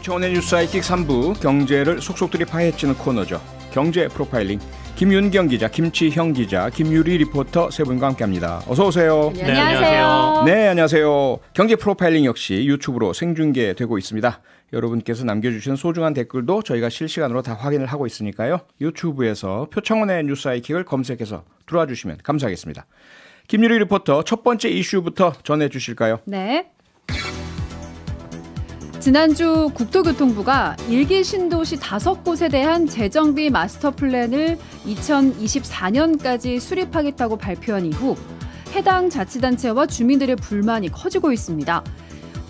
최원의 그렇죠. 뉴스 아이킥 3부 경제를 속속들이 파헤치는 코너죠. 경제 프로파일링 김윤경 기자, 김치형 기자, 김유리 리포터 세 분과 함께합니다. 어서 오세요. 네, 안녕하세요. 네, 안녕하세요. 경제 프로파일링 역시 유튜브로 생중계되고 있습니다. 여러분께서 남겨주신 소중한 댓글도 저희가 실시간으로 다 확인을 하고 있으니까요. 유튜브에서 표창원의 뉴스 아이킥을 검색해서 들어와 주시면 감사하겠습니다. 김유리 리포터 첫 번째 이슈부터 전해 주실까요? 네. 지난주 국토교통부가 일기 신도시 다섯 곳에 대한 재정비 마스터 플랜을 2024년까지 수립하겠다고 발표한 이후 해당 자치단체와 주민들의 불만이 커지고 있습니다.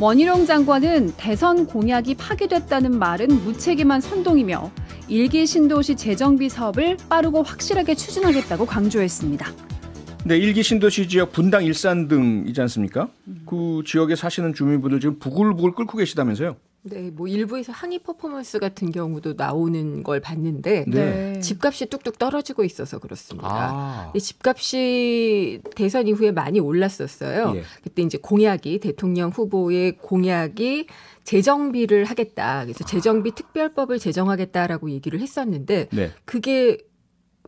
원희룡 장관은 대선 공약이 파기됐다는 말은 무책임한 선동이며 일기 신도시 재정비 사업을 빠르고 확실하게 추진하겠다고 강조했습니다. 네, 일기 신도시 지역 분당 일산 등이지 않습니까? 그 지역에 사시는 주민분들 지금 부글부글 끓고 계시다면서요? 네, 뭐 일부에서 항의 퍼포먼스 같은 경우도 나오는 걸 봤는데 네. 집값이 뚝뚝 떨어지고 있어서 그렇습니다. 아. 집값이 대선 이후에 많이 올랐었어요. 예. 그때 이제 공약이 대통령 후보의 공약이 재정비를 하겠다. 그래서 재정비 아. 특별법을 제정하겠다라고 얘기를 했었는데 네. 그게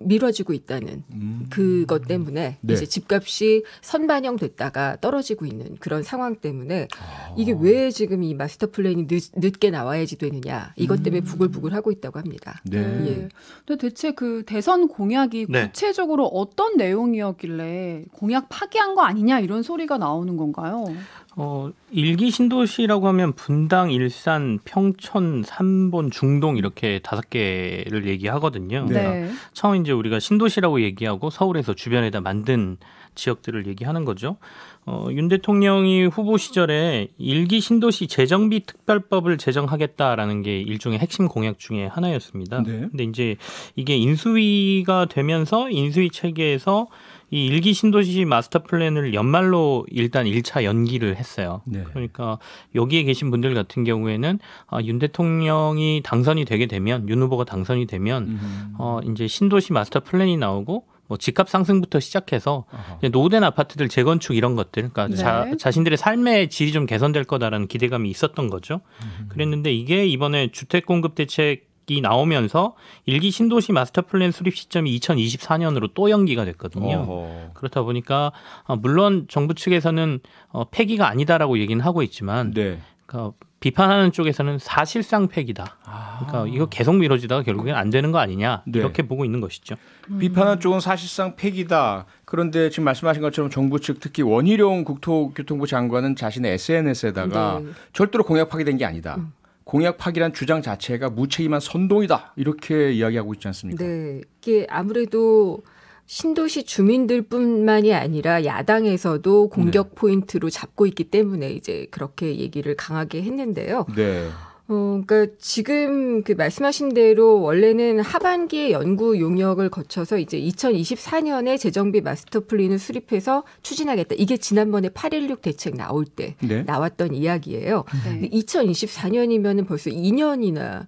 미뤄지고 있다는 음. 그것 때문에 네. 이제 집값이 선반영됐다가 떨어지고 있는 그런 상황 때문에 아. 이게 왜 지금 이 마스터 플랜이 늦, 게 나와야지 되느냐 이것 음. 때문에 부글부글 하고 있다고 합니다. 네. 예. 근데 대체 그 대선 공약이 네. 구체적으로 어떤 내용이었길래 공약 파기한 거 아니냐 이런 소리가 나오는 건가요? 어, 일기 신도시라고 하면 분당, 일산, 평천, 삼본, 중동 이렇게 다섯 개를 얘기하거든요. 네. 그러니까 네. 처음 이제 우리가 신도시라고 얘기하고 서울에서 주변에다 만든 지역들을 얘기하는 거죠. 어, 윤 대통령이 후보 시절에 일기 신도시 재정비 특별법을 제정하겠다라는 게 일종의 핵심 공약 중에 하나였습니다. 네. 근데 이제 이게 인수위가 되면서 인수위 체계에서 이 일기 신도시 마스터 플랜을 연말로 일단 일차 연기를 했어요. 네. 그러니까 여기에 계신 분들 같은 경우에는 아, 윤 대통령이 당선이 되게 되면 윤 후보가 당선이 되면 음. 어 이제 신도시 마스터 플랜이 나오고 뭐 집값 상승부터 시작해서 노후된 아파트들 재건축 이런 것들, 그러니까 네. 자, 자신들의 삶의 질이 좀 개선될 거다라는 기대감이 있었던 거죠. 음. 그랬는데 이게 이번에 주택 공급 대책 이 나오면서 일기 신도시 마스터 플랜 수립 시점이 2024년으로 또 연기가 됐거든요. 어허. 그렇다 보니까 어, 물론 정부 측에서는 어, 폐기가 아니다라고 얘기는 하고 있지만 네. 그러니까 비판하는 쪽에서는 사실상 폐기다. 아. 그러니까 이거 계속 미뤄지다가 결국엔 안 되는 거 아니냐 네. 이렇게 보고 있는 것이죠. 비판하는 쪽은 사실상 폐기다. 그런데 지금 말씀하신 것처럼 정부 측 특히 원희룡 국토교통부 장관은 자신의 SNS에다가 네. 절대로 공약하게 된 게 아니다. 음. 공약 파기란 주장 자체가 무책임한 선동이다 이렇게 이야기하고 있지 않습니까? 네, 이게 아무래도 신도시 주민들뿐만이 아니라 야당에서도 공격 네. 포인트로 잡고 있기 때문에 이제 그렇게 얘기를 강하게 했는데요. 네. 어, 그러니까 지금 그 말씀하신 대로 원래는 하반기에 연구 용역을 거쳐서 이제 2024년에 재정비 마스터 플랜을 수립해서 추진하겠다. 이게 지난번에 816 대책 나올 때 네. 나왔던 이야기예요. 네. 2024년이면은 벌써 2년이나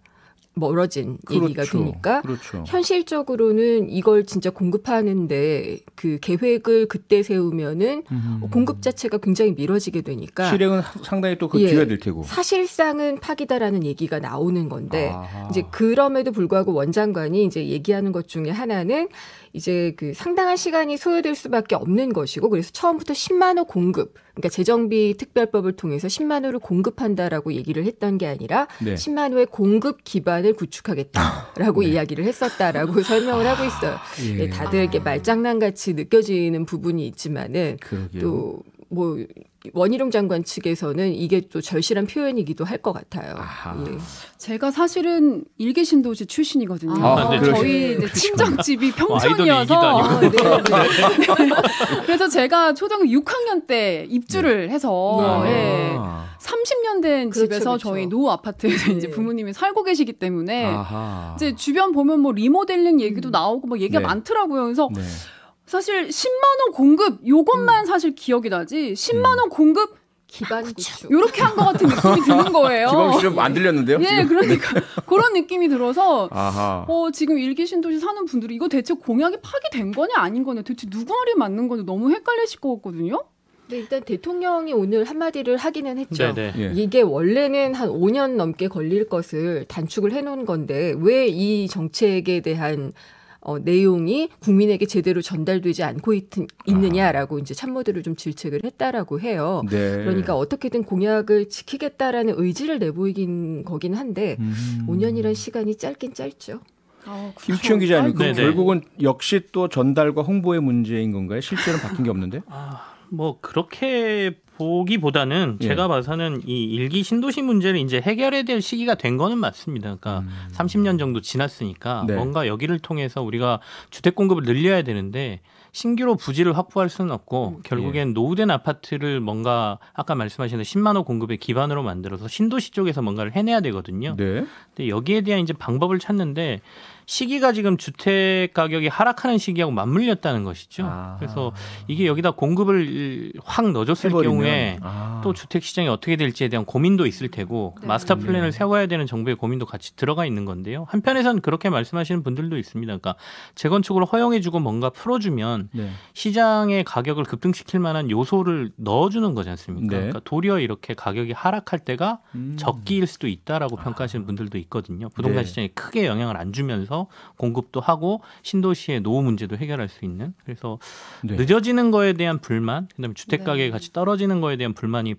멀어진 그렇죠. 얘기가 되니까 그렇죠. 현실적으로는 이걸 진짜 공급하는데 그 계획을 그때 세우면은 음. 공급 자체가 굉장히 미뤄지게 되니까 실행은 상당히 또그 예, 뒤가 될 테고 사실상은 파기다라는 얘기가 나오는 건데 아하. 이제 그럼에도 불구하고 원장관이 이제 얘기하는 것 중에 하나는 이제 그 상당한 시간이 소요될 수밖에 없는 것이고 그래서 처음부터 10만 호 공급 그러니까 재정비 특별법을 통해서 10만 호를 공급한다라고 얘기를 했던 게 아니라 네. 10만 호의 공급 기반을 구축하겠다라고 아, 네. 이야기를 했었다라고 설명을 하고 아, 있어요. 예. 네, 다들 이렇게 아. 말장난같이 느껴지는 부분이 있지만은 그러게요. 또뭐 원희룡 장관 측에서는 이게 또 절실한 표현이기도 할 것 같아요. 예. 제가 사실은 일개 신도시 출신이거든요. 아, 네, 저희 네, 친정집이 평촌이어서 아, 네, 뭐 아, 네, 네. 그래서 제가 초등학교 6학년 때 입주를 네. 해서 아. 예, 30년 된 그렇죠, 집에서 그렇죠. 저희 노후 아파트에서 이제 예. 부모님이 살고 계시기 때문에 아하. 이제 주변 보면 뭐 리모델링 얘기도 음. 나오고 뭐 얘기가 많더라고요. 그래서 사실 10만 원 공급 요것만 음. 사실 기억이 나지 10만 음. 원 공급 기반 구축 이렇게 한 것 같은 느낌이 드는 거예요. 기반 구축 안 들렸는데요? 예, 지금? 그러니까 그런 느낌이 들어서 아하. 어, 지금 일기 신도시 사는 분들이 이거 대체 공약이 파기된 거냐 아닌 거냐 대체 누구 말이 맞는 건지 너무 헷갈리실 것 같거든요. 네, 일단 대통령이 오늘 한마디를 하기는 했죠. 네네. 네. 예. 이게 원래는 한 5년 넘게 걸릴 것을 단축을 해놓은 건데 왜 이 정책에 대한 어, 내용이 국민에게 제대로 전달되지 않고 있, 느냐라고 아. 이제 참모들을 좀 질책을 했다라고 해요. 네. 그러니까 어떻게든 공약을 지키겠다라는 의지를 내보이긴 거긴 한데 음. 5년이란 시간이 짧긴 짧죠. 아, 어, 그렇죠. 김치영 기자님, 그 결국은 역시 또 전달과 홍보의 문제인 건가요? 실제는 바뀐 게 없는데? 아. 뭐 그렇게 보기보다는 예. 제가 봐서는 이 일기 신도시 문제를 이제 해결해야 될 시기가 된 거는 맞습니다. 그러니까 음. 30년 정도 지났으니까 네. 뭔가 여기를 통해서 우리가 주택 공급을 늘려야 되는데 신규로 부지를 확보할 수는 없고 음, 결국엔 예. 노후된 아파트를 뭔가 아까 말씀하신 10만 호 공급의 기반으로 만들어서 신도시 쪽에서 뭔가를 해내야 되거든요. 네. 근데 여기에 대한 이제 방법을 찾는데 시기가 지금 주택 가격이 하락하는 시기하고 맞물렸다는 것이죠. 아. 그래서 이게 여기다 공급을 확 넣어줬을 해버리면. 경우에 아. 또 주택 시장이 어떻게 될지에 대한 고민도 있을 테고 네. 마스터 네. 플랜을 세워야 되는 정부의 고민도 같이 들어가 있는 건데요. 한편에선 그렇게 말씀하시는 분들도 있습니다. 그러니까 재건축을 허용해주고 뭔가 풀어주면 네. 시장의 가격을 급등시킬 만한 요소를 넣어주는 거지 않습니까? 네. 그러니까 도리어 이렇게 가격이 하락할 때가 음. 적기일 수도 있다라고 아. 평가하시는 분들도 있거든요. 부동산 네. 시장에 크게 영향을 안 주면서 하면서 공급도 하고 신도시의 노후 문제도 해결할 수 있는 그래서 네. 늦어지는 거에 대한 불만 그다음에 주택 가격이 네. 같이 떨어지는 거에 대한 불만이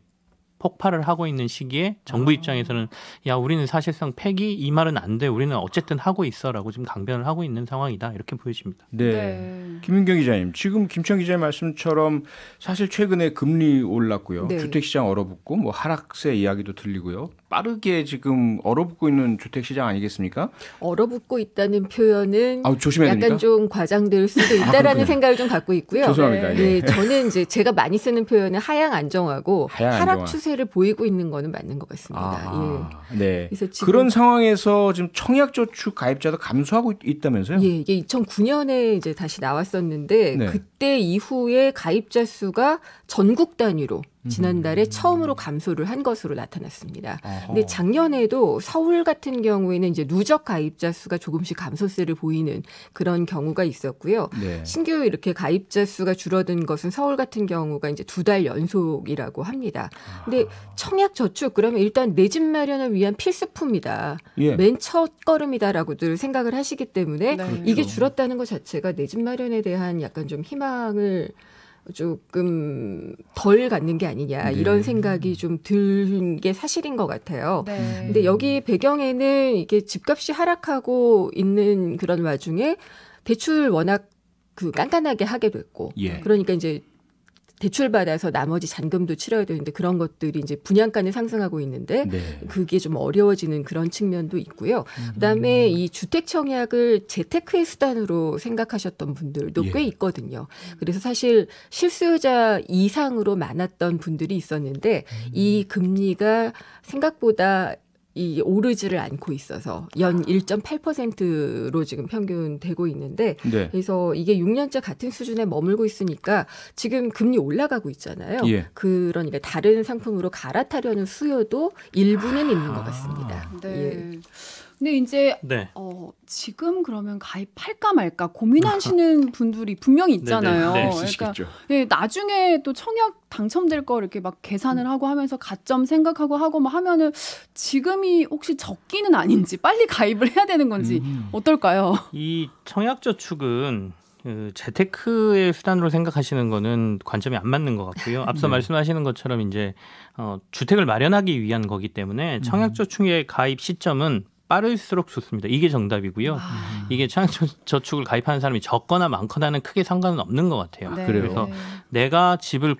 폭발을 하고 있는 시기에 정부 아. 입장에서는 야 우리는 사실상 폐기 이 말은 안 돼 우리는 어쨌든 하고 있어라고 지금 강변을 하고 있는 상황이다 이렇게 보여집니다. 네. 네. 김윤경 기자님 지금 김청 기자의 말씀처럼 사실 최근에 금리 올랐고요 네. 주택 시장 얼어붙고 뭐 하락세 이야기도 들리고요 빠르게 지금 얼어붙고 있는 주택 시장 아니겠습니까? 얼어붙고 있다는 표현은 아, 약간 됩니까? 좀 과장될 수도 아, 있다라는 아, 생각을 좀 갖고 있고요. 죄송합니다. 네. 네. 저는 이제 제가 많이 쓰는 표현은 하향 안정하고 하향 하락 안정화. 추세를 보이고 있는 거는 맞는 것 같습니다. 아, 예. 네. 그래서 지금 그런 상황에서 지금 청약 저축 가입자도 감소하고 있, 다면서요 예, 이게 2009년에 이제 다시 나왔었는데 네. 그2 0 이후에 가입자 수가 전국 단위로 음. 지난달에 처음으로 감소를 한 것으로 나타났습니다. 근데 작년에도 서울 같은 경우에는 이제 누적 가입자 수가 조금씩 감소세를 보이는 그런 경우가 있었고요. 네. 신규 이렇게 가입자 수가 줄어든 것은 서울 같은 경우가 이제 두 달 연속이라고 합니다. 근데 청약 저축 그러면 일단 내 집 마련을 위한 필수품이다. 예. 맨첫 걸음이다라고들 생각을 하시기 때문에 네. 이게 그렇죠. 줄었다는 것 자체가 내 집 마련에 대한 약간 좀 희망 신뢰을 조금 덜 갖는 게 아니냐 네. 이런 생각이 좀들게 사실인 것 같아요. 네. 근데 여기 배경에는 이게 집값이 하락하고 있는 그런 와중에 대출 워낙 그 깐깐하게 하게 됐고 예. 그러니까 이제 대출받아서 나머지 잔금도 치러야 되는데 그런 것들이 이제 분양가는 상승하고 있는데 네. 그게 좀 어려워지는 그런 측면도 있고요. 그다음에 음. 이 주택 청약을 재테크의 수단으로 생각하셨던 분들도 예. 꽤 있거든요. 그래서 사실 실수요자 이상으로 많았던 분들이 있었는데 음. 이 금리가 생각보다 이 오르지를 않고 있어서 연 1.8%로 아. 지금 평균 되고 있는데 네. 그래서 이게 6년째 같은 수준에 머물고 있으니까 지금 금리 올라가고 있잖아요. 예. 그러니까 다른 상품으로 갈아타려는 수요도 일부는 아. 있는 것 아. 같습니다. 네. 예. 근데 이제 네. 어, 지금 그러면 가입할까 말까 고민하시는 분들이 분명히 있잖아요. 네, 그러니까 네, 나중에 또 청약 당첨될 거 이렇게 막 계산을 음. 하고 하면서 가점 생각하고 하고 막 하면은 지금이 혹시 적기는 아닌지 빨리 가입을 해야 되는 건지 음. 어떨까요? 이 청약 저축은 그 재테크의 수단으로 생각하시는 거는 관점이 안 맞는 것 같고요. 앞서 네. 말씀하시는 것처럼 이제 어, 주택을 마련하기 위한 거기 때문에 청약저축의 음. 가입 시점은 빠를수록 좋습니다. 이게 정답이고요. 아. 이게 차저축을 가입하는 사람이 적거나 많거나는 크게 상관은 없는 것 같아요. 아, 네. 그래서 내가 집을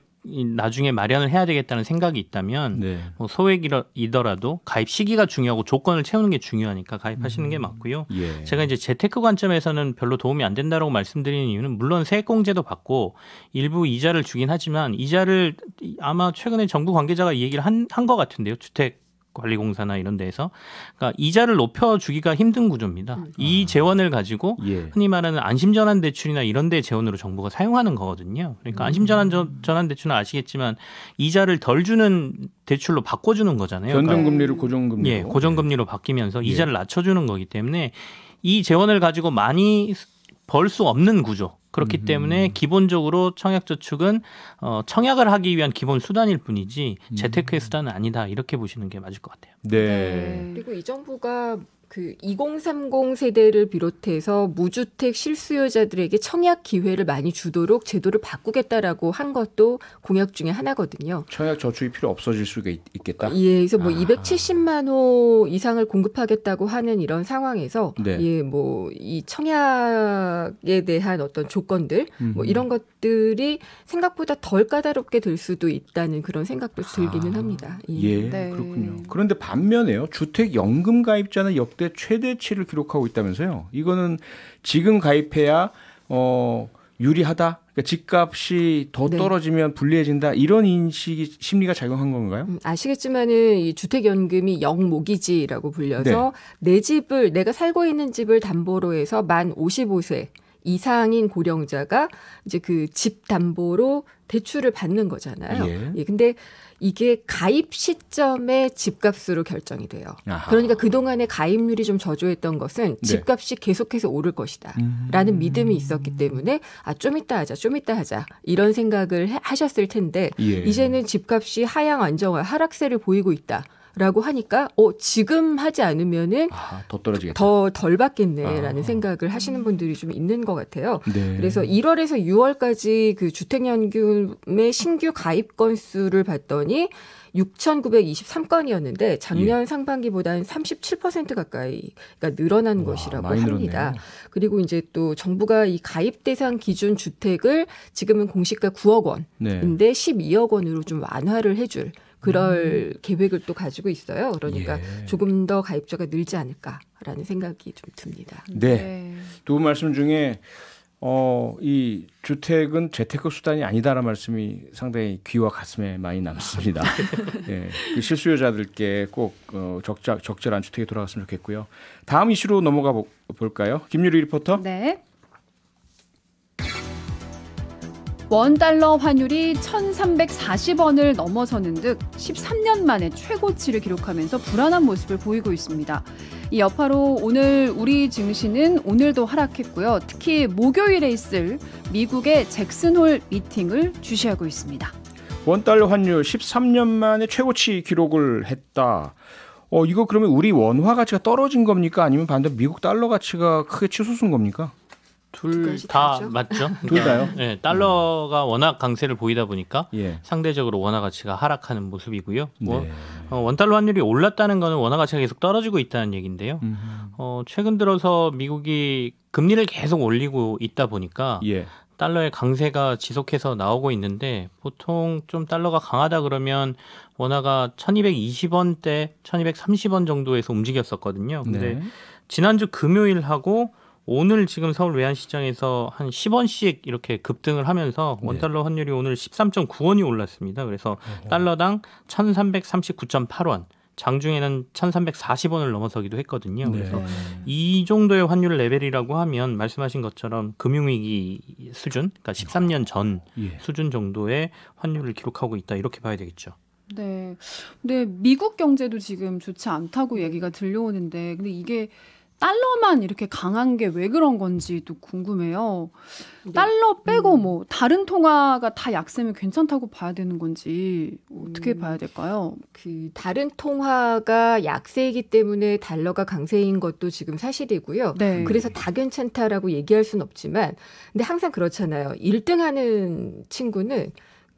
나중에 마련을 해야 되겠다는 생각이 있다면 네. 뭐 소액이더라도 가입 시기가 중요하고 조건을 채우는 게 중요하니까 가입하시는 게 음. 맞고요. 예. 제가 이제 재테크 관점에서는 별로 도움이 안 된다라고 말씀드리는 이유는 물론 세액공제도 받고 일부 이자를 주긴 하지만 이자를 아마 최근에 정부 관계자가 이 얘기를 한한것 같은데요. 주택 관리공사나 이런 데에서 그러니까 이자를 높여주기가 힘든 구조입니다. 음. 이 아. 재원을 가지고 예. 흔히 말하는 안심전환 대출이나 이런 데 재원으로 정부가 사용하는 거거든요. 그러니까 음. 안심전환 전환 대출은 아시겠지만 이자를 덜 주는 대출로 바꿔주는 거잖아요. 그러니까 변동금리를 그러니까 고정금리 예, 고정금리로 바뀌면서 예. 이자를 낮춰주는 거기 때문에 이 재원을 가지고 많이 벌수 없는 구조. 그렇기 음. 때문에 기본적으로 청약저축은 어, 청약을 하기 위한 기본 수단일 뿐이지 재테크의 음. 수단은 아니다 이렇게 보시는 게 맞을 것 같아요. 네. 네. 그리고 이 정부가 그2030 세대를 비롯해서 무주택 실수요자들에게 청약 기회를 많이 주도록 제도를 바꾸겠다라고 한 것도 공약 중에 하나거든요. 청약 저축이 필요 없어질 수가 있, 겠다 예, 그래서 뭐 아. 270만 호 이상을 공급하겠다고 하는 이런 상황에서 네. 예, 뭐 이 청약에 대한 어떤 조건들 음뭐 음. 이런 것들이 생각보다 덜 까다롭게 될 수도 있다는 그런 생각도 들기는 아. 합니다. 예, 예 네. 그렇군요. 그런데 반면에요. 주택 연금 가입자는 역대 역 최대치를 기록하고 있다면서요. 이거는 지금 가입해야 어 유리하다. 그러니까 집값이 더 네. 떨어지면 불리해진다. 이런 인식이 심리가 작용한 건가요? 음, 아시겠지만은 이 주택연금이 영모기지라고 불려서 네. 내 집을 내가 살고 있는 집을 담보로 해서 만 55세 이상인 고령자가 이제 그 집 담보로 대출을 받는 거잖아요. 예. 예 근데 이게 가입 시점에 집값으로 결정이 돼요. 아하. 그러니까 그동안에 가입률이 좀 저조했던 것은 네. 집값이 네. 계속해서 오를 것이다. 라는 음. 믿음이 있었기 때문에 아, 좀 이따 하자, 좀 이따 하자. 이런 생각을 하셨을 텐데 예. 이제는 집값이 하향 안정화, 하락세를 보이고 있다. 라고 하니까 어 지금 하지 않으면은 아, 더 떨어지겠다. 더 덜 받겠네라는 아. 생각을 하시는 분들이 좀 있는 것 같아요. 네. 그래서 1월에서 6월까지 그 주택 연금의 신규 가입 건수를 봤더니 6,923건이었는데 작년 예. 상반기보다는 37% 가까이가 늘어난 와, 것이라고 합니다. 늘었네요. 그리고 이제 또 정부가 이 가입 대상 기준 주택을 지금은 공시가 9억 원인데 네. 12억 원으로 좀 완화를 해줄 그럴 음. 계획을 또 가지고 있어요. 그러니까 예. 조금 더 가입자가 늘지 않을까라는 생각이 좀 듭니다. 네. 네. 두분 말씀 중에 어, 이 주택은 재테크 수단이 아니다라는 말씀이 상당히 귀와 가슴에 많이 남습니다. 예, 그 실수요자들께 꼭 어, 적절, 적절한 주택에 돌아갔으면 좋겠고요. 다음 이슈로 넘어가 보, 볼까요? 김유리 리포터. 네. 원달러 환율이 1,340원을 넘어서는 듯 13년 만에 최고치를 기록하면서 불안한 모습을 보이고 있습니다. 이 여파로 오늘 우리 증시는 오늘도 하락했고요. 특히 목요일에 있을 미국의 잭슨홀 미팅을 주시하고 있습니다. 원달러 환율 13년 만에 최고치 기록을 했다. 어, 이거 그러면 우리 원화 가치가 떨어진 겁니까? 아니면 반대 미국 달러 가치가 크게 치솟은 겁니까? 둘다 맞죠? 둘 다요? 네, 달러가 음. 워낙 강세를 보이다 보니까 예. 상대적으로 원화 가치가 하락하는 모습이고요. 뭐 네. 어, 원달러 환율이 올랐다는 거는 원화 가치가 계속 떨어지고 있다는 얘기인데요. 음. 어, 최근 들어서 미국이 금리를 계속 올리고 있다 보니까 예. 달러의 강세가 지속해서 나오고 있는데 보통 좀 달러가 강하다 그러면 원화가 1220원대, 1230원 정도에서 움직였었거든요. 근데 네. 지난주 금요일하고 오늘 지금 서울 외환시장에서 한 10원씩 이렇게 급등을 하면서 네. 원달러 네. 환율이 오늘 13.9원이 올랐습니다. 그래서 어허. 음. 달러당 1339.8원, 장중에는 1340원을 넘어서기도 했거든요. 네. 그래서 이 정도의 환율 레벨이라고 하면 말씀하신 것처럼 금융위기 수준, 그러니까 13년 전 예. 수준 정도의 환율을 기록하고 있다 이렇게 봐야 되겠죠. 네. 근데 미국 경제도 지금 좋지 않다고 얘기가 들려오는데 근데 이게 달러만 이렇게 강한 게 왜 그런 건지도 궁금해요. 네. 달러 빼고 음. 뭐 다른 통화가 다 약세면 괜찮다고 봐야 되는 건지 어떻게 음. 봐야 될까요? 그 다른 통화가 약세이기 때문에 달러가 강세인 것도 지금 사실이고요. 네. 그래서 다 괜찮다라고 얘기할 순 없지만 근데 항상 그렇잖아요. 1등 하는 친구는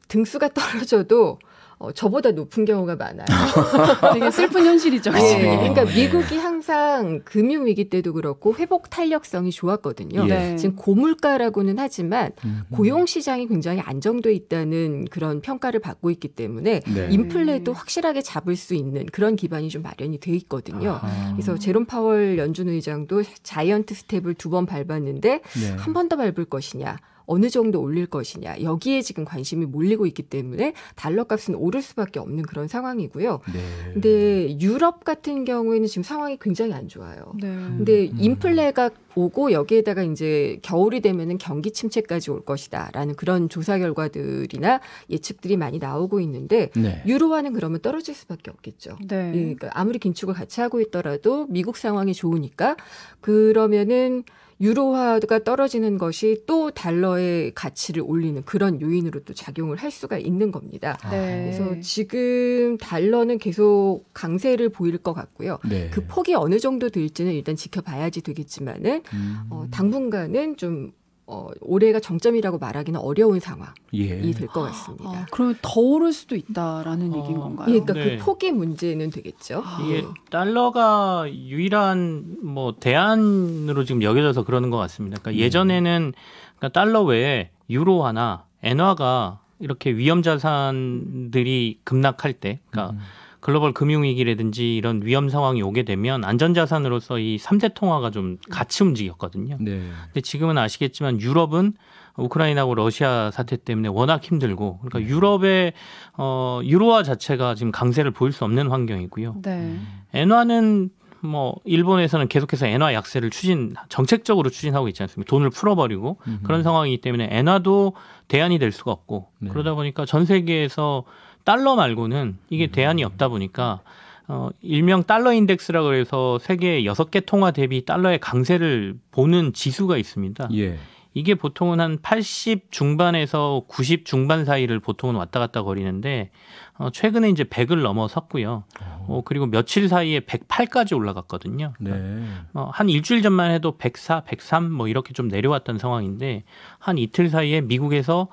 등수가 떨어져도 어, 저보다 높은 경우가 많아요. 되게 슬픈 현실이죠. 예, 아, 네, 그러니까 네. 미국이 항상 금융 위기 때도 그렇고 회복 탄력성이 좋았거든요. 예. 네. 지금 고물가라고는 하지만 음. 고용 시장이 굉장히 안정돼 있다는 그런 평가를 받고 있기 때문에 네. 인플레도 확실하게 잡을 수 있는 그런 기반이 좀 마련이 돼 있거든요. 그래서 제롬 파월 연준 의장도 자이언트 스텝을 두 번 밟았는데 네. 한번 더 밟을 것이냐. 어느 정도 올릴 것이냐 여기에 지금 관심이 몰리고 있기 때문에 달러 값은 오를 수밖에 없는 그런 상황이고요. 그런데 네. 유럽 같은 경우에는 지금 상황이 굉장히 안 좋아요. 그런데 네. 음. 인플레가 오고 여기에다가 이제 겨울이 되면은 경기 침체까지 올 것이다라는 그런 조사 결과들이나 예측들이 많이 나오고 있는데 네. 유로화는 그러면 떨어질 수밖에 없겠죠. 네. 예, 그러니까 아무리 긴축을 같이 하고 있더라도 미국 상황이 좋으니까 그러면은 유로화가 떨어지는 것이 또 달러의 가치를 올리는 그런 요인으로 또 작용을 할 수가 있는 겁니다. 아. 네. 그래서 지금 달러는 계속 강세를 보일 것 같고요. 네. 그 폭이 어느 정도 될지는 일단 지켜봐야지 되겠지만은 음. 어, 당분간은 좀 어, 올해가 정점이라고 말하기는 어려운 상황이 예. 될것 같습니다. 아, 그러면 더 오를 수도 있다라는 어, 얘기인 건가요? 예, 그러니까 그 네. 그 폭의 문제는 되겠죠. 아. 이게 아. 달러가 유일한 뭐 대안으로 지금 여겨져서 그러는 것 같습니다. 그러니까 음. 예전에는 그러니까 달러 외에 유로 하나 엔화가 이렇게 위험 자산들이 급락할 때, 그러니까 음. 글로벌 금융위기라든지 이런 위험 상황이 오게 되면 안전자산으로서 이삼대 통화가 좀 같이 움직였거든요. 네. 근데 지금은 아시겠지만 유럽은 우크라이나하고 러시아 사태 때문에 워낙 힘들고 그러니까 네. 유럽의 어, 유로화 자체가 지금 강세를 보일 수 없는 환경이고요. 네. 음. 엔화는 뭐 일본에서는 계속해서 엔화 약세를 추진 정책적으로 추진하고 있지 않습니까? 돈을 풀어버리고 음흠. 그런 상황이기 때문에 엔화도 대안이 될 수가 없고 네. 그러다 보니까 전 세계에서 달러 말고는 이게 음. 대안이 없다 보니까 어, 일명 달러 인덱스라고 해서 세계 여섯 개 통화 대비 달러의 강세를 보는 지수가 있습니다. 예. 이게 보통은 한 80 중반에서 90 중반 사이를 보통은 왔다 갔다 거리는데 어, 최근에 이제 100을 넘어섰고요. 어. 어, 그리고 며칠 사이에 108까지 올라갔거든요. 네. 어, 한 일주일 전만 해도 104, 103 뭐 이렇게 좀 내려왔던 상황인데 한 이틀 사이에 미국에서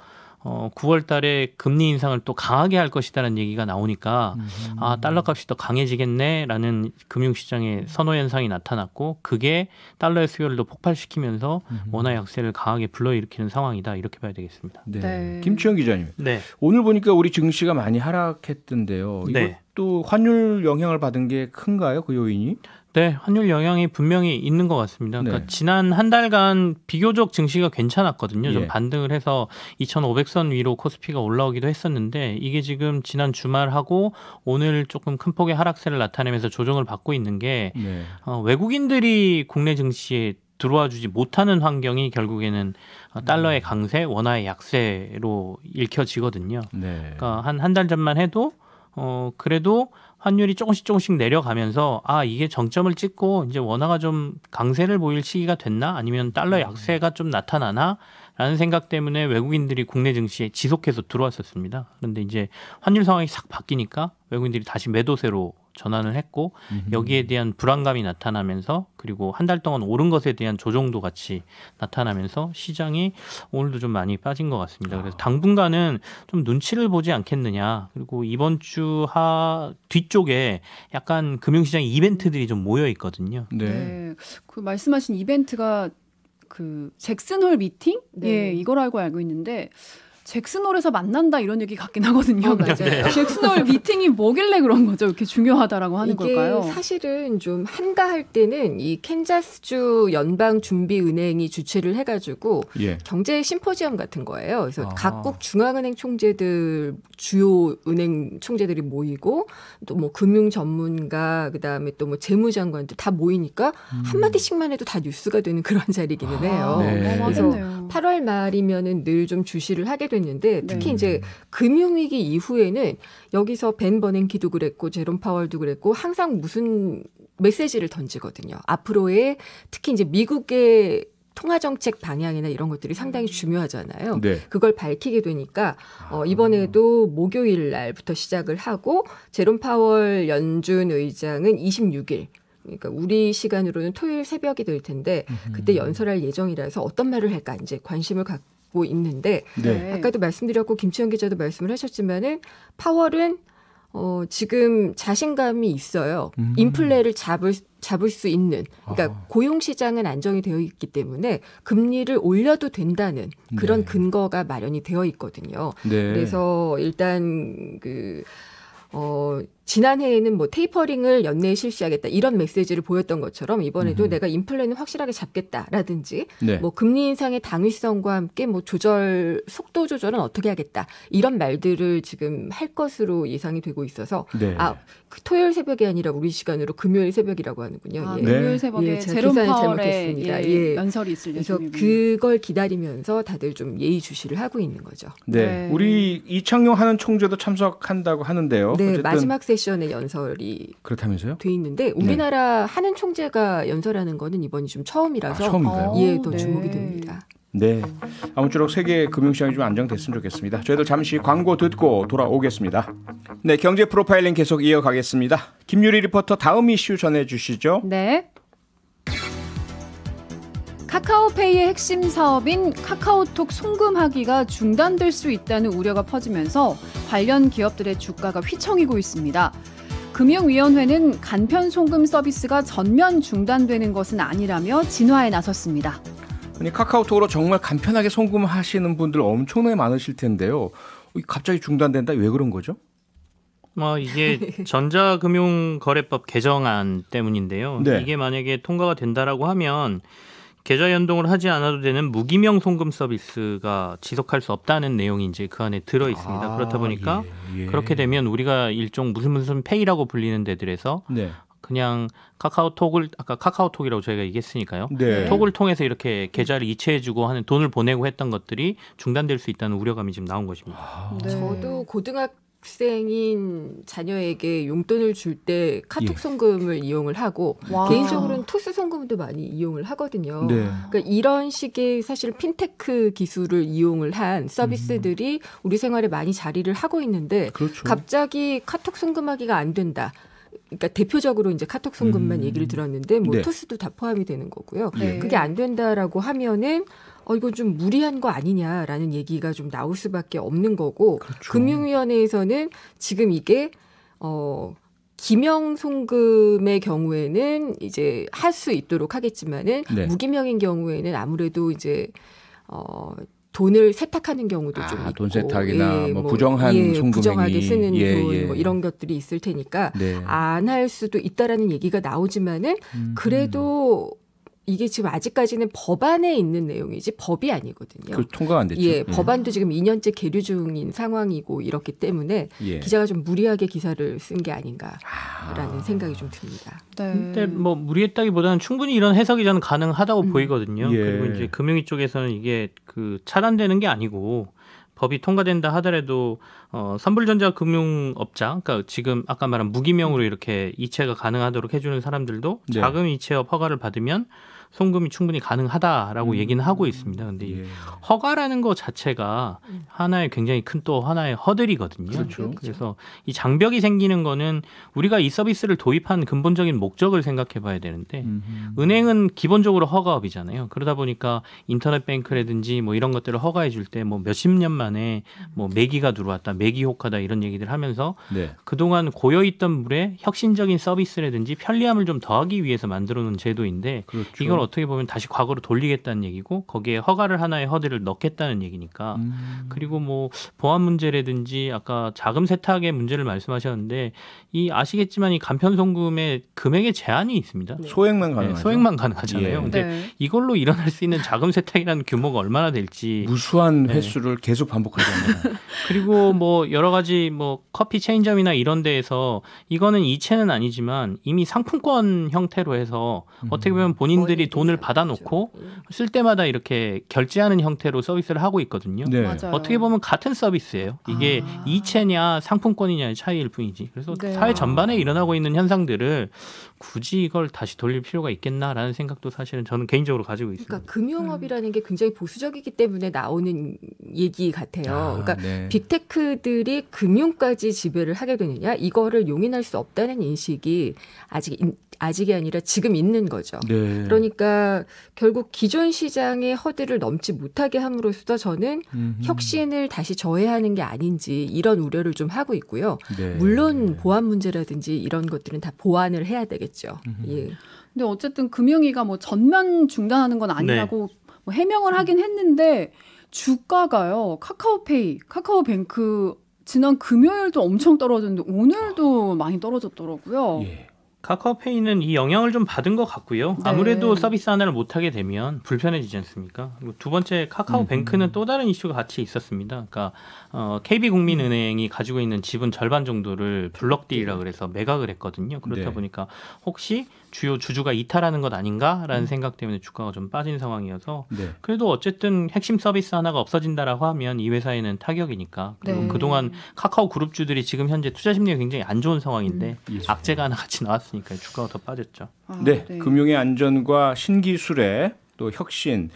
어, 9월 달에 금리 인상을 또 강하게 할 것이다라는 얘기가 나오니까 음. 아, 달러 값이 더 강해지겠네라는 금융시장의 선호 현상이 나타났고 그게 달러의 수요를 더 폭발시키면서 음. 원화 약세를 강하게 불러일으키는 상황이다 이렇게 봐야 되겠습니다. 네. 네. 김치영 기자님. 네. 오늘 보니까 우리 증시가 많이 하락했던데요. 네. 이것도 네. 환율 영향을 받은 게 큰가요? 그 요인이? 네, 환율 영향이 분명히 있는 것 같습니다. 그러니까 네. 지난 한 달간 비교적 증시가 괜찮았거든요. 예. 반등을 해서 2,500선 위로 코스피가 올라오기도 했었는데 이게 지금 지난 주말하고 오늘 조금 큰 폭의 하락세를 나타내면서 조정을 받고 있는 게 네. 어, 외국인들이 국내 증시에 들어와 주지 못하는 환경이 결국에는 어, 달러의 음. 강세, 원화의 약세로 읽혀지거든요. 네. 그러니까 한 한 달 전만 해도 어 그래도 환율이 조금씩 조금씩 내려가면서 아 이게 정점을 찍고 이제 원화가 좀 강세를 보일 시기가 됐나 아니면 달러 음. 약세가 좀 나타나나 라는 생각 때문에 외국인들이 국내 증시에 지속해서 들어왔었습니다. 그런데 이제 환율 상황이 싹 바뀌니까 외국인들이 다시 매도세로 전환을 했고 여기에 대한 불안감이 나타나면서 그리고 한 달 동안 오른 것에 대한 조정도 같이 나타나면서 시장이 오늘도 좀 많이 빠진 것 같습니다. 그래서 아. 당분간은 좀 눈치를 보지 않겠느냐 그리고 이번 주 하 뒤쪽에 약간 금융시장 이벤트들이 좀 모여 있거든요. 네. 네. 그 말씀하신 이벤트가 그 잭슨홀 미팅? 네. 예, 이걸 알고 알고 있는데 잭슨홀에서 만난다 이런 얘기 같긴 하거든요. 어, 그러니까 네. 잭슨홀 미팅이 뭐길래 그런 거죠? 이렇게 중요하다라고 하는 걸까요? 사실은 좀 한가할 때는 이 캔자스주 연방 준비 은행이 주최를 해가지고 예. 경제 심포지엄 같은 거예요. 그래서 아. 각국 중앙은행 총재들 주요 은행 총재들이 모이고 또 뭐 금융 전문가 그다음에 또 뭐 재무장관들 다 모이니까 음. 한 마디씩만 해도 다 뉴스가 되는 그런 자리기는 아, 해요. 아, 네. 그래서 8월 말이면은 늘 좀 주시를 하게 소개는데 네. 특히 네. 이제 금융위기 이후에는 여기서 벤 버냉키도 그랬고 제롬 파월도 그랬고 항상 무슨 메시지를 던지거든요. 앞으로의 특히 이제 미국의 통화 정책 방향이나 이런 것들이 상당히 중요하잖아요. 네. 그걸 밝히게 되니까 어, 아. 이번에도 목요일 날부터 시작을 하고 제롬 파월 연준 의장은 26일 그러니까 우리 시간으로는 토요일 새벽이 될 텐데 그때 연설할 예정이라서 어떤 말을 할까 이제 관심을 갖고 받고 있는데 네. 아까도 말씀드렸고 김치현 기자도 말씀을 하셨지만은 파월은 어, 지금 자신감이 있어요. 음. 인플레를 잡을 잡을 수 있는 그러니까 아. 고용 시장은 안정이 되어 있기 때문에 금리를 올려도 된다는 그런 네. 근거가 마련이 되어 있거든요. 네. 그래서 일단 그 어, 지난해에는 뭐 테이퍼링을 연내에 실시하겠다 이런 메시지를 보였던 것처럼 이번에도 음. 내가 인플레는 확실하게 잡겠다라든지 네. 뭐 금리 인상의 당위성과 함께 뭐 조절 속도 조절은 어떻게 하겠다 이런 말들을 지금 할 것으로 예상이 되고 있어서 네. 아 그 토요일 새벽이 아니라 우리 시간으로 금요일 새벽이라고 하는군요. 아, 예. 네. 금요일 새벽에 예, 제롬 파월의 예. 예, 연설이 있을 예정입니다. 그걸 기다리면서 다들 좀 예의 주시를 하고 있는 거죠. 네, 네. 우리 이창용 하는 총재도 참석한다고 하는데요. 네, 마지막 세 세션의 연설이 그렇다면서요? 돼 있는데 네. 우리나라 네. 한은 총재가 연설하는 거는 이번이 좀 처음이라서 아, 처음 예, 더 네. 주목이 됩니다. 네. 아무쪼록 세계 금융시장이 좀 안정됐으면 좋겠습니다. 저희들 잠시 광고 듣고 돌아오겠습니다. 네, 경제 프로파일링 계속 이어가겠습니다. 김유리 리포터 다음 이슈 전해주시죠. 네. 카카오페이의 핵심 사업인 카카오톡 송금하기가 중단될 수 있다는 우려가 퍼지면서 관련 기업들의 주가가 휘청이고 있습니다. 금융위원회는 간편 송금 서비스가 전면 중단되는 것은 아니라며 진화에 나섰습니다. 아니 카카오톡으로 정말 간편하게 송금하시는 분들 엄청나게 많으실 텐데요. 갑자기 중단된다 왜 그런 거죠? 뭐 이게 전자금융거래법 개정안 때문인데요. 네. 이게 만약에 통과가 된다라고 하면 계좌 연동을 하지 않아도 되는 무기명 송금 서비스가 지속할 수 없다는 내용이 이제 그 안에 들어 있습니다. 아, 그렇다 보니까 예, 예. 그렇게 되면 우리가 일종 무슨 무슨 페이라고 불리는 데들에서 네. 그냥 카카오톡을 아까 카카오톡이라고 저희가 얘기했으니까요. 네. 톡을 통해서 이렇게 계좌를 이체해주고 하는 돈을 보내고 했던 것들이 중단될 수 있다는 우려감이 지금 나온 것입니다. 아, 네. 저도 고등학교 학생인 자녀에게 용돈을 줄 때 카톡 예. 송금을 예. 이용을 하고 와. 개인적으로는 토스 송금도 많이 이용을 하거든요. 네. 그러니까 이런 식의 사실 핀테크 기술을 이용을 한 서비스들이 음. 우리 생활에 많이 자리를 하고 있는데 그렇죠. 갑자기 카톡 송금하기가 안 된다. 그러니까 대표적으로 이제 카톡 송금만 음. 얘기를 들었는데 뭐 네. 토스도 다 포함이 되는 거고요. 네. 그게 안 된다라고 하면은 어 이건 좀 무리한 거 아니냐라는 얘기가 좀 나올 수밖에 없는 거고 그렇죠. 금융위원회에서는 지금 이게 어 기명송금의 경우에는 이제 할 수 있도록 하겠지만은 네. 무기명인 경우에는 아무래도 이제 어 돈을 세탁하는 경우도 아, 좀 있고 돈 세탁이나 예, 뭐, 뭐 부정한 예, 송금행위 하게 쓰는 예, 돈뭐 예. 이런 것들이 있을 테니까 네. 안할 수도 있다라는 얘기가 나오지만은 음, 그래도 이게 지금 아직까지는 법안에 있는 내용이지 법이 아니거든요. 그 통과 안 됐죠. 예, 음. 법안도 지금 2년째 계류 중인 상황이고 이렇기 때문에 예. 기자가 좀 무리하게 기사를 쓴 게 아닌가라는 아. 생각이 좀 듭니다. 네. 근데 뭐 무리했다기보다는 충분히 이런 해석이 저는 가능하다고 음. 보이거든요. 예. 그리고 이제 금융위 쪽에서는 이게 그 차단되는 게 아니고 법이 통과된다 하더라도 어, 선불전자금융업자, 그러니까 지금 아까 말한 무기명으로 이렇게 이체가 가능하도록 해주는 사람들도 네. 자금 이체업 허가를 받으면 송금이 충분히 가능하다라고 음. 얘기는 하고 있습니다. 근데 예. 허가라는 것 자체가 음. 하나의 굉장히 큰 또 하나의 허들이거든요. 그렇죠. 음, 그래서 그렇죠. 이 장벽이 생기는 거는 우리가 이 서비스를 도입한 근본적인 목적을 생각해 봐야 되는데 음, 음. 은행은 기본적으로 허가업이잖아요. 그러다 보니까 인터넷 뱅크라든지 뭐 이런 것들을 허가해 줄 때 뭐 몇십 년 만에 뭐 매기가 들어왔다, 매기 효과다 이런 얘기들 하면서 네. 그동안 고여 있던 물에 혁신적인 서비스라든지 편리함을 좀 더하기 위해서 만들어 놓은 제도인데 그렇죠. 이걸 어떻게 보면 다시 과거로 돌리겠다는 얘기고 거기에 허가를 하나의 허들을 넣겠다는 얘기니까 음. 그리고 뭐 보안 문제라든지 아까 자금 세탁의 문제를 말씀하셨는데 이 아시겠지만 이 간편 송금의 금액에 제한이 있습니다. 네. 소액만 가능 네, 소액만 가능하잖아요. 예. 근데 네. 이걸로 일어날 수 있는 자금 세탁이라는 규모가 얼마나 될지 무수한 네. 횟수를 계속 반복하잖아요. 그리고 뭐 여러 가지 뭐 커피 체인점이나 이런 데에서 이거는 이체는 아니지만 이미 상품권 형태로 해서 어떻게 음. 보면 본인들이 돈을 그렇죠. 받아놓고 그렇죠. 음. 쓸 때마다 이렇게 결제하는 형태로 서비스를 하고 있거든요. 네. 어떻게 보면 같은 서비스예요. 이게 아. 이체냐 상품권이냐의 차이일 뿐이지. 그래서 네. 사회 전반에 일어나고 있는 현상들을 굳이 이걸 다시 돌릴 필요가 있겠나라는 생각도 사실은 저는 개인적으로 가지고 있습니다. 그러니까 금융업이라는 게 굉장히 보수적이기 때문에 나오는 얘기 같아요. 아, 그러니까 네. 빅테크들이 금융까지 지배를 하게 되느냐 이거를 용인할 수 없다는 인식이 아직 아직이 아니라 지금 있는 거죠. 네. 그러니까 결국 기존 시장의 허들을 넘지 못하게 함으로써 저는 음흠. 혁신을 다시 저해하는 게 아닌지 이런 우려를 좀 하고 있고요. 네. 물론 보안 문제라든지 이런 것들은 다 보완을 해야 되겠죠. 있겠죠. 음흠. 예. 데 어쨌든 금융위가 뭐 전면 중단하는 건 아니라고 네. 뭐 해명을 하긴 음. 했는데 주가가요 카카오페이, 카카오뱅크 지난 금요일도 엄청 떨어졌는데 오늘도 많이 떨어졌더라고요. 예. 카카오페이는 이 영향을 좀 받은 것 같고요. 네. 아무래도 서비스 하나를 못하게 되면 불편해지지 않습니까? 두 번째 카카오뱅크는 음. 또 다른 이슈가 같이 있었습니다. 그러니까 어, KB국민은행이 가지고 있는 지분 절반 정도를 블록딜이라 네. 그래서 매각을 했거든요. 그렇다 네. 보니까 혹시 주요 주주가 이탈하는 것 아닌가라는 음. 생각 때문에 주가가 좀 빠진 상황이어서 네. 그래도 어쨌든 핵심 서비스 하나가 없어진다라고 하면 이 회사에는 타격이니까 그리고 네. 그동안 카카오 그룹주들이 지금 현재 투자 심리가 굉장히 안 좋은 상황인데 음. 예. 악재가 하나 같이 나왔으니까 주가가 더 빠졌죠. 아, 네. 네, 금융의 안전과 신기술의 또 혁신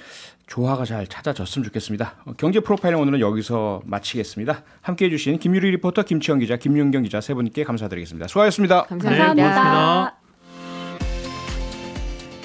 조화가 잘 찾아졌으면 좋겠습니다. 어, 경제 프로파일은 오늘은 여기서 마치겠습니다. 함께해 주신 김유리 리포터, 김치영 기자, 김윤경 기자 세 분께 감사드리겠습니다. 수고하셨습니다. 감사합니다. 네, 고맙습니다.